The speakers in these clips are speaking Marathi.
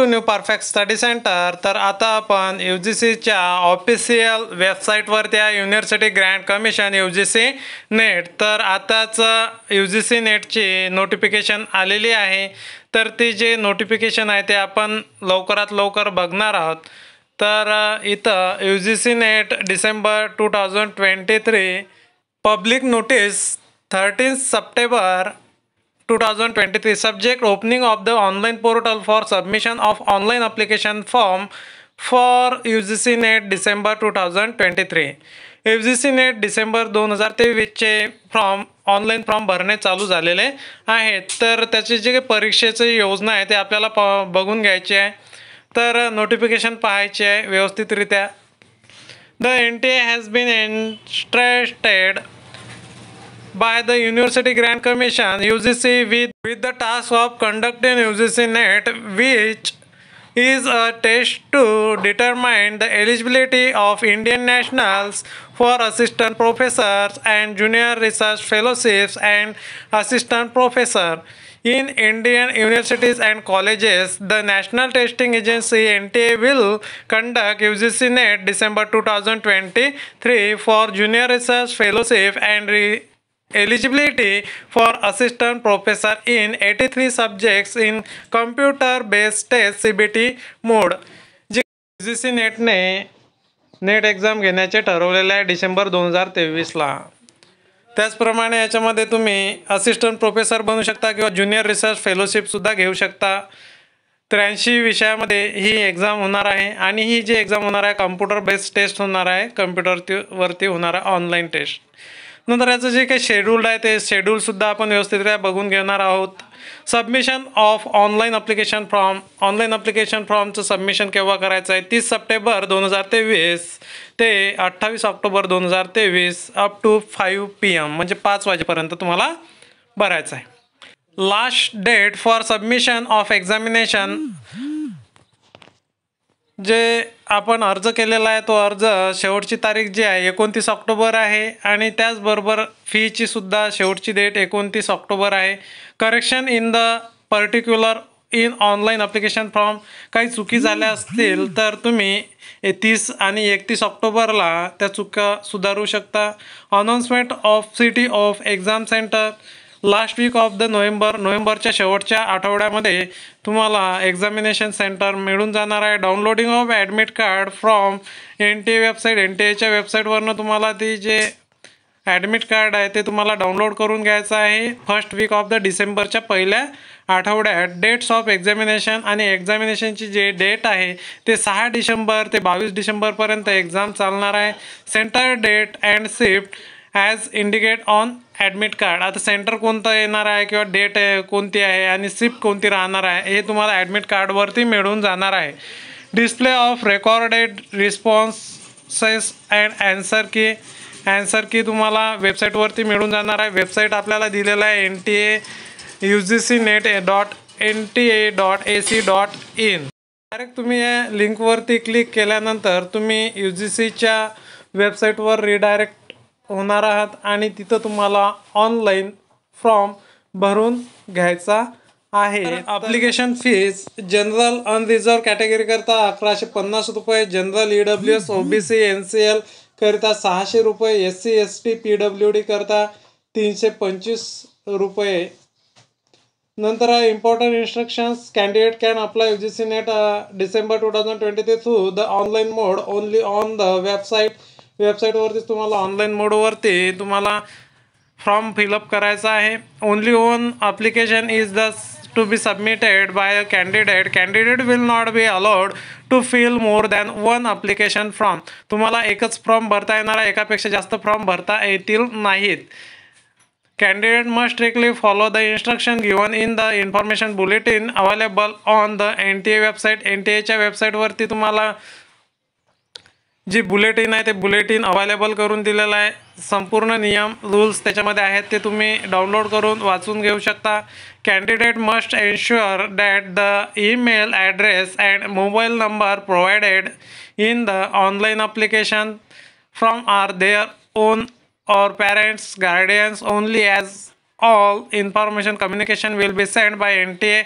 To new perfect study center तर आता आपण यू जी सीच्या ऑफिशियल वेबसाईटवर त्या university grand commission U G C net तर आताच यू जी सी नेटची नोटिफिकेशन आलेली आहे तर ती जे नोटिफिकेशन आहे ते आपण लवकरात लवकर बघणार आहोत तर इथं U G C net December two thousand twenty three public notice thirteen September two 2023 twenty three subject opening of the for portal for submission of form application UGC NET U G C net December दोन हजार तेवीसचे फॉर्म ऑनलाईन फॉर्म भरणे चालू झालेले आहेत तर त्याची जे काही परीक्षेची योजना आहे ते आपल्याला प बघून घ्यायची आहे तर नोटिफिकेशन पाहायचे आहे व्यवस्थितरित्या the N T A has been entrusted by the University Grant Commission UGC with, with the task of conducting UGC NET which is a test to determine the eligibility of Indian nationals for assistant professors and junior research fellowships and assistant professor. In Indian universities and colleges, the National Testing Agency NTA will conduct UGC NET December 2023 for junior research fellowship and re eligibility for assistant professor in eighty three subjects in computer based test C B T mode G G C नेटने नेट एक्झाम घेण्याचे ठरवलेले आहे डिसेंबर दोन हजार तेवीसला त्याचप्रमाणे याच्यामध्ये तुम्ही असिस्टंट प्रोफेसर बनू शकता किंवा ज्युनियर रिसर्च फेलोशिपसुद्धा घेऊ शकता त्र्याऐंशी विषयामध्ये ही एक्झाम होणार आहे आणि ही जी एक्झाम होणार आहे कम्प्युटर बेस्ड टेस्ट होणार आहे कम्प्युटरती वरती होणार आहे ऑनलाईन टेस्ट नंतर याचं जे काही शेड्यूल्ड आहे ते शेड्यूलसुद्धा आपण व्यवस्थितरित्या बघून घेणार आहोत submission of online application form online application फॉर्मचं सबमिशन केव्हा करायचं आहे तीस सप्टेंबर दोन हजार तेवीस ते अठ्ठावीस ऑक्टोबर दोन हजार तेवीस up to five P M म्हणजे पाच वाजेपर्यंत तुम्हाला भरायचं आहे last date for submission of examination जे आपण अर्ज केलेला आहे तो अर्ज शेवटची तारीख जी आहे एकोणतीस ऑक्टोबर आहे आणि त्याचबरोबर फीची सुद्धा शेवटची डेट एकोणतीस ऑक्टोबर आहे correction in the particular in online application form काही चुकी झाल्या असतील तर तुम्ही तीस आणि एकतीस ऑक्टोबरला त्या चुका सुधारू शकता announcement of city of exam centre last week of the November नोव्हेंबरच्या शेवटच्या आठवड्यामध्ये तुम्हाला एक्झामिनेशन सेंटर मिळून जाणार आहे downloading of admit card from N T A website N T एच्या वेबसाईटवरनं तुम्हाला ती जे ॲडमिट कार्ड आहे ते तुम्हाला डाउनलोड करून घ्यायचं आहे फर्स्ट वीक ऑफ द डिसेंबरच्या पहिल्या आठवड्यात डेट्स ऑफ एक्झामिनेशन आणि एक्झामिनेशनची जे डेट आहे ते सहा डिसेंबर ते बावीस डिसेंबरपर्यंत एक्झाम चालणार आहे centre date and shift as indicate on admit card आता सेंटर कोणतं येणार आहे किंवा डेट कोणती आहे आणि सिप कोणती राहणार आहे हे तुम्हाला ॲडमिट कार्डवरती मिळून जाणार आहे display of recorded responses and answer key answer key तुम्हाला वेबसाईटवरती मिळून जाणार आहे वेबसाईट आपल्याला दिलेलं आहे N T A U G C net A dot N T A dot A C dot in direct तुम्ही या लिंकवरती क्लिक केल्यानंतर तुम्ही यू जी सीच्या वेबसाईटवर रिडायरेक्ट होणार आहात आणि तिथं तुम्हाला ऑनलाईन फॉर्म भरून घ्यायचा आहे ॲप्लिकेशन फीज जनरल अनरिझर्व कॅटेगरीकरता अकराशे पन्नास रुपये general E W S OBC N C L करिता सहाशे रुपये S C S T P W D करता तीनशे पंचवीस रुपये नंतर आहे important instructions candidate can apply U G C net December two thousand twenty through the online mode only on the website वेबसाईटवरतीच तुम्हाला ऑनलाईन मोडवरती तुम्हाला फॉर्म फिलअप करायचा आहे only one application is the to be submitted by a candidate candidate will not be allowed to fill more than one application form तुम्हाला एकच फॉर्म भरता येणारा एकापेक्षा जास्त फॉर्म भरता येतील नाहीत candidate must strictly follow the instruction given in the information bulletin available on the N T A website N T एच्या वेबसाईटवरती तुम्हाला जी बुलेटिन आहे ते बुलेटिन अवेलेबल करून दिलेलं आहे संपूर्ण नियम रूल्स त्याच्यामध्ये आहेत ते तुम्ही डाउनलोड करून वाचून घेऊ शकता candidate must ensure that the email address and mobile number provided in the online application from are their own guardians only as all information communication will be send by N T A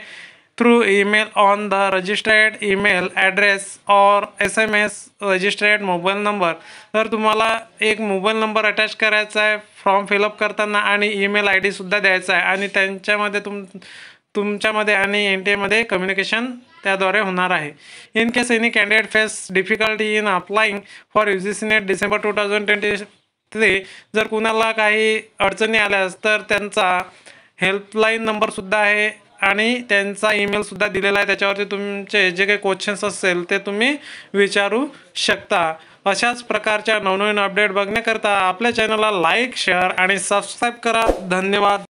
through email on the registered email address or S M S number. Mobile number तर तुम्हाला एक मोबाईल नंबर अटॅच करायचा आहे फॉर्म फिलअप करताना आणि ईमेल आय डीसुद्धा द्यायचा आहे आणि त्यांच्यामध्ये तुम तुमच्यामध्ये आणि एन टी एमध्ये कम्युनिकेशन त्याद्वारे होणार आहे in case any candidate face difficulty in applying for U G C net December two thousand twenty three जर कुणाला काही अडचणी आल्यास तर त्यांचा हेल्पलाईन नंबरसुद्धा आहे आणि त्यांचा ईमेलसुद्धा दिलेला आहे त्याच्यावरती तुमचे जे काही क्वेश्चन्स असेल ते तुम्ही विचारू शकता अशाच प्रकारच्या नवनवीन अपडेट बघण्याकरता आपल्या चॅनलला लाईक शेअर आणि सबस्क्राईब करा धन्यवाद